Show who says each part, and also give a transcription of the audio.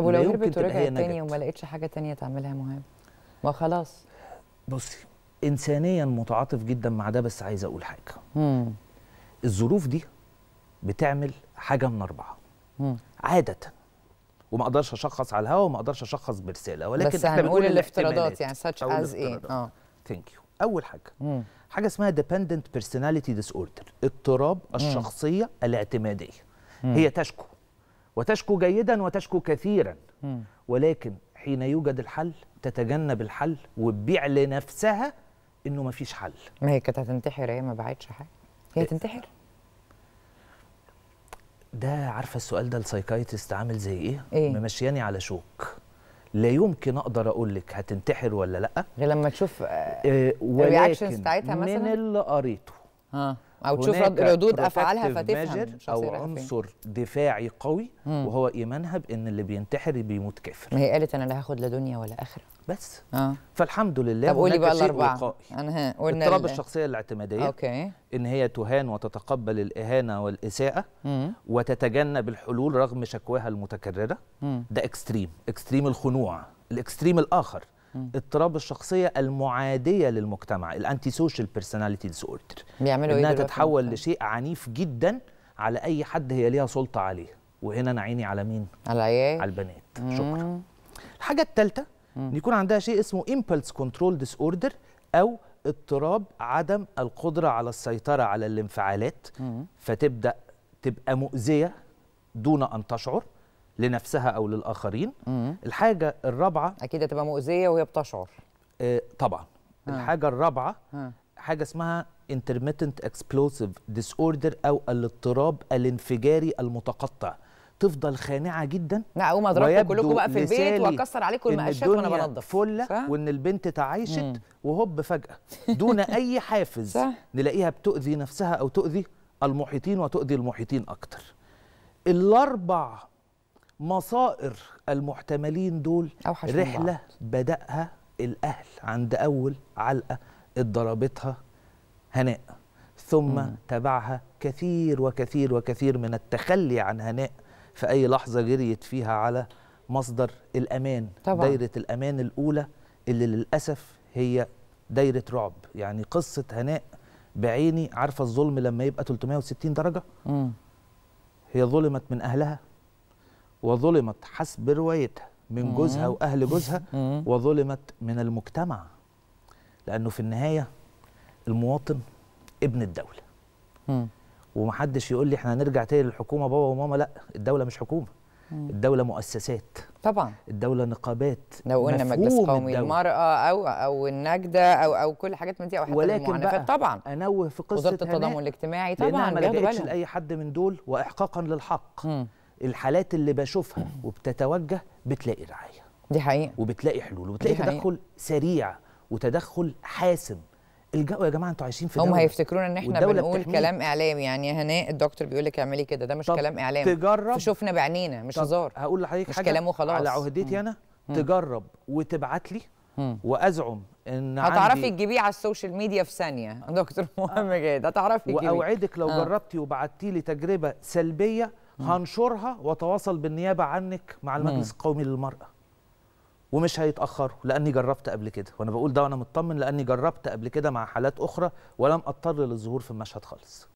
Speaker 1: طب ولو هربت ورجعت تاني وما
Speaker 2: لقيتش حاجه تانية تعملها مهم
Speaker 1: ما خلاص بصي انسانيا متعاطف جدا مع ده بس عايز اقول حاجه مم. الظروف دي بتعمل حاجه من اربعه مم. عاده وما اقدرش اشخص على الهواء وما اقدرش اشخص برساله ولكن بس احنا هنقول الافتراضات يعني ساتش از ايه اه ثانك يو اول حاجه مم. حاجه اسمها بيرسوناليتي ديس اوردر اضطراب الشخصيه مم. الاعتماديه مم. هي تشكو وتشكو جيدا وتشكو كثيرا ولكن حين يوجد الحل تتجنب الحل وتبيع لنفسها انه ما فيش حل
Speaker 2: ما هي كانت هتنتحر هي ما باعتش حاجه هي هتنتحر إيه.
Speaker 1: ده عارفه السؤال ده السايكايتست عامل زي ايه, إيه؟ ممشياني على شوك لا يمكن اقدر اقول لك هتنتحر ولا لا غير لما تشوف آه, آه، ولكن بتاعتها مثلا من اللي قريته آه. او تشوف ردود افعالها فتفهم او عنصر دفاعي قوي مم. وهو ايمانها بان اللي بينتحر بيموت كافر
Speaker 2: هي قالت انا لا هاخد لا دنيا ولا اخره بس
Speaker 1: آه. فالحمد لله طب قولي بقى الاربعه
Speaker 2: انا قلنا اضطراب الشخصيه
Speaker 1: الاعتماديه اوكي ان هي تهان وتتقبل الاهانه والاساءه مم. وتتجنب الحلول رغم شكواها المتكرره مم. ده اكستريم اكستريم الخنوع الاكستريم الاخر اضطراب الشخصيه المعاديه للمجتمع الانتي سوشيال بيرسوناليتي ديس اوردر
Speaker 2: بيعملوا ايه انها تتحول
Speaker 1: لشيء عنيف جدا على اي حد هي ليها سلطه عليه وهنا انا عيني على مين على ايه على البنات مم. شكرا الحاجه الثالثه ان يكون عندها شيء اسمه امبلس كنترول ديس اوردر او اضطراب عدم القدره على السيطره على الانفعالات مم. فتبدا تبقى مؤذيه دون ان تشعر لنفسها او للاخرين مم. الحاجه الرابعه اكيد هتبقى مؤذيه وهي بتشعر آه طبعا مم. آه. الحاجه الرابعه مم. آه. حاجه اسمها intermittent explosive disorder او الاضطراب الانفجاري المتقطع تفضل خانعه جدا نعم ما ضربت كلكم بقى في البيت واكسر عليكم المقاشات وانا بنضف فله وان البنت تعايشت وهوب فجاه دون اي حافز صح؟ نلاقيها بتؤذي نفسها او تؤذي المحيطين وتؤذي المحيطين اكتر الاربع مصائر المحتملين دول رحله بداها الاهل عند اول علقه اتضربتها هناء ثم مم. تبعها كثير وكثير وكثير من التخلي عن هناء في اي لحظه جريت فيها على مصدر الامان طبعا. دايره الامان الاولى اللي للاسف هي دايره رعب يعني قصه هناء بعيني عارفه الظلم لما يبقى 360 درجه مم. هي ظلمت من اهلها وظلمت حسب روايتها من جوزها واهل جوزها وظلمت من المجتمع لانه في النهايه المواطن ابن الدوله ومحدش يقول لي احنا هنرجع تاني للحكومه بابا وماما لا الدوله مش حكومه الدوله مؤسسات طبعا الدوله نقابات لو قلنا مجلس قومي للمراه
Speaker 2: او او النجده او او كل حاجات من دي او حتى ولكن بقى طبعا انوه في قصه وزاره التضامن الاجتماعي طبعا ما لاي
Speaker 1: حد من دول واحقاقا للحق مم. الحالات اللي بشوفها وبتتوجه بتلاقي رعايه دي حقيقه وبتلاقي حلول وبتلاقي تدخل سريع وتدخل حاسم الجو يا جماعه انتوا عايشين في هم هيفتكرونا ان احنا بنقول بتحميل. كلام
Speaker 2: اعلام يعني هناء الدكتور بيقول لك اعملي كده ده مش كلام اعلام تجرب شفنا بعنينا مش هزار هقول لحضرتك حاجه كلام وخلاص على عهدتي
Speaker 1: انا تجرب وتبعت لي وازعم ان هتعرفي
Speaker 2: تجيبيه على السوشيال ميديا في ثانيه دكتور مهم جدا هتعرفي تجيبيه واوعدك لو آه. جربتي
Speaker 1: وبعتي لي تجربه سلبيه هنشرها واتواصل بالنيابه عنك مع المجلس القومي للمراه ومش هيتاخروا لاني جربت قبل كده وانا بقول ده وانا مطمن لاني جربت قبل كده مع حالات اخرى ولم اضطر للظهور في المشهد خالص